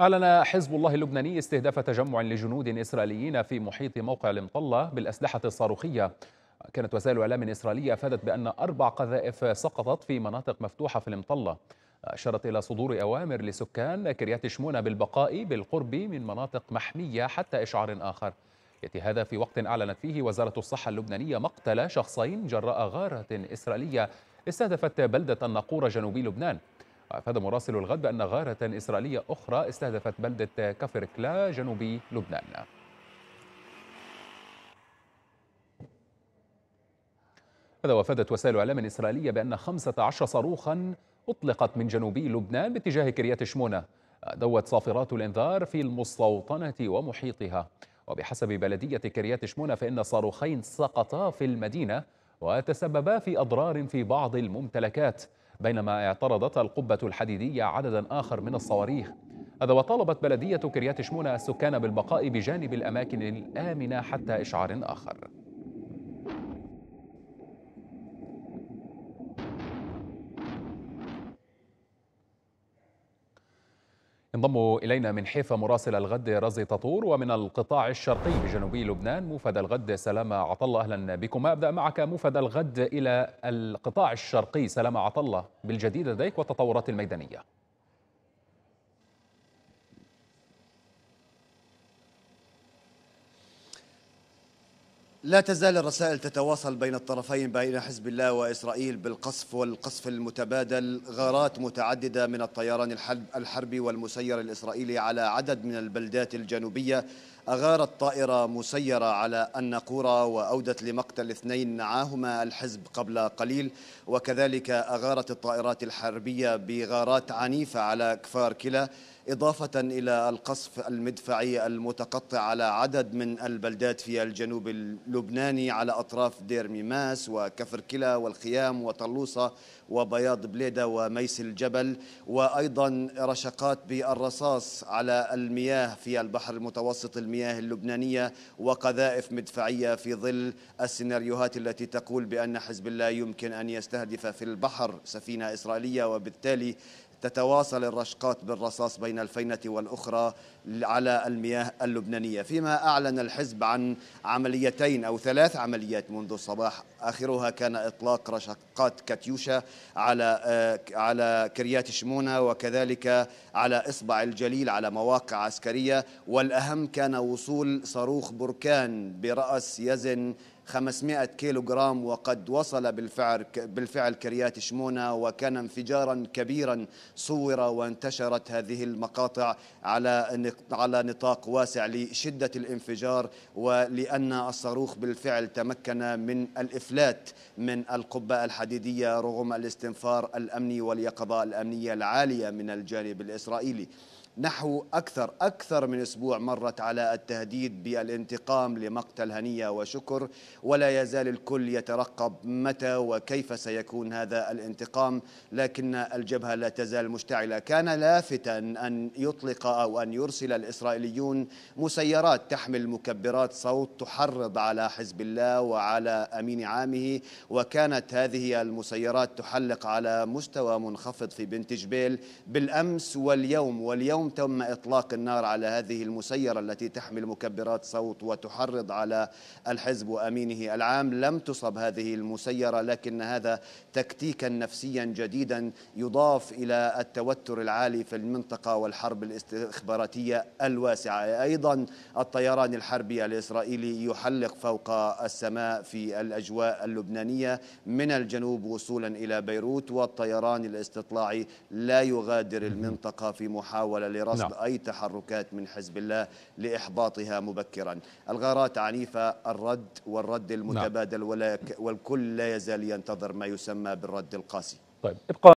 أعلن حزب الله اللبناني استهداف تجمع لجنود إسرائيليين في محيط موقع المطلة بالأسلحة الصاروخية كانت وسائل إعلام إسرائيلية أفادت بأن أربع قذائف سقطت في مناطق مفتوحة في المطلة أشارت إلى صدور أوامر لسكان كريات شمونة بالبقاء بالقرب من مناطق محمية حتى إشعار آخر يأتي هذا في وقت أعلنت فيه وزارة الصحة اللبنانية مقتل شخصين جراء غارة إسرائيلية استهدفت بلدة الناقورة جنوبي لبنان وأفاد مراسل الغد بأن غارة إسرائيلية أخرى استهدفت بلدة كفر كلا جنوبي لبنان هذا وافدت وسائل إعلام إسرائيلية بأن 15 صاروخا أطلقت من جنوبي لبنان باتجاه كريات شمونة دوت صافرات الإنذار في المستوطنة ومحيطها وبحسب بلدية كريات شمونة فإن صاروخين سقطا في المدينة وتسببا في أضرار في بعض الممتلكات بينما اعترضت القبة الحديدية عددا آخر من الصواريخ هذا وطالبت بلدية كريات شمونة السكان بالبقاء بجانب الأماكن الآمنة حتى إشعار آخر ينضم إلينا من حيفا مراسل الغد رازي تطور ومن القطاع الشرقي بجنوبي لبنان موفد الغد سلامة عطلة أهلا بكما أبدأ معك موفد الغد إلى القطاع الشرقي سلامة عطلة بالجديد لديك والتطورات الميدانية لا تزال الرسائل تتواصل بين الطرفين بين حزب الله وإسرائيل بالقصف والقصف المتبادل غارات متعددة من الطيران الحربي والمسير الإسرائيلي على عدد من البلدات الجنوبية أغارت طائرة مسيرة على النقورة وأودت لمقتل اثنين نعاهما الحزب قبل قليل وكذلك أغارت الطائرات الحربية بغارات عنيفة على كفار كلا إضافة إلى القصف المدفعي المتقطع على عدد من البلدات في الجنوب اللبناني على أطراف دير ميماس وكفر كلا والخيام وطلوسة وبياض بليدة وميس الجبل وأيضا رشقات بالرصاص على المياه في البحر المتوسط المياه المياه اللبنانية وقذائف مدفعية في ظل السيناريوهات التي تقول بأن حزب الله يمكن أن يستهدف في البحر سفينة إسرائيلية وبالتالي تتواصل الرشقات بالرصاص بين الفينة والأخرى على المياه اللبنانية فيما أعلن الحزب عن عمليتين أو ثلاث عمليات منذ الصباح آخرها كان إطلاق رشقات كاتيوشا على آه، على كريات شمونة وكذلك على إصبع الجليل على مواقع عسكرية والأهم كان وصول صاروخ بركان برأس يزن 500 كيلو جرام وقد وصل بالفعل بالفعل كريات شمونه وكان انفجارا كبيرا صور وانتشرت هذه المقاطع على على نطاق واسع لشده الانفجار ولان الصاروخ بالفعل تمكن من الافلات من القبه الحديديه رغم الاستنفار الامني واليقظه الامنيه العاليه من الجانب الاسرائيلي نحو أكثر أكثر من أسبوع مرت على التهديد بالانتقام لمقتل هنية وشكر ولا يزال الكل يترقب متى وكيف سيكون هذا الانتقام لكن الجبهة لا تزال مشتعلة كان لافتا أن يطلق أو أن يرسل الإسرائيليون مسيرات تحمل مكبرات صوت تحرض على حزب الله وعلى أمين عامه وكانت هذه المسيرات تحلق على مستوى منخفض في بنت جبيل بالأمس واليوم واليوم اليوم تم إطلاق النار على هذه المسيرة التي تحمل مكبرات صوت وتحرض على الحزب وأمينه العام لم تصب هذه المسيرة لكن هذا تكتيكا نفسيا جديدا يضاف إلى التوتر العالي في المنطقة والحرب الاستخباراتية الواسعة أيضا الطيران الحربي الإسرائيلي يحلق فوق السماء في الأجواء اللبنانية من الجنوب وصولا إلى بيروت والطيران الاستطلاعي لا يغادر المنطقة في محاولة لرصد نعم. أي تحركات من حزب الله لإحباطها مبكرا الغارات عنيفة الرد والرد نعم. المتبادل نعم. والكل لا يزال ينتظر ما يسمى بالرد القاسي طيب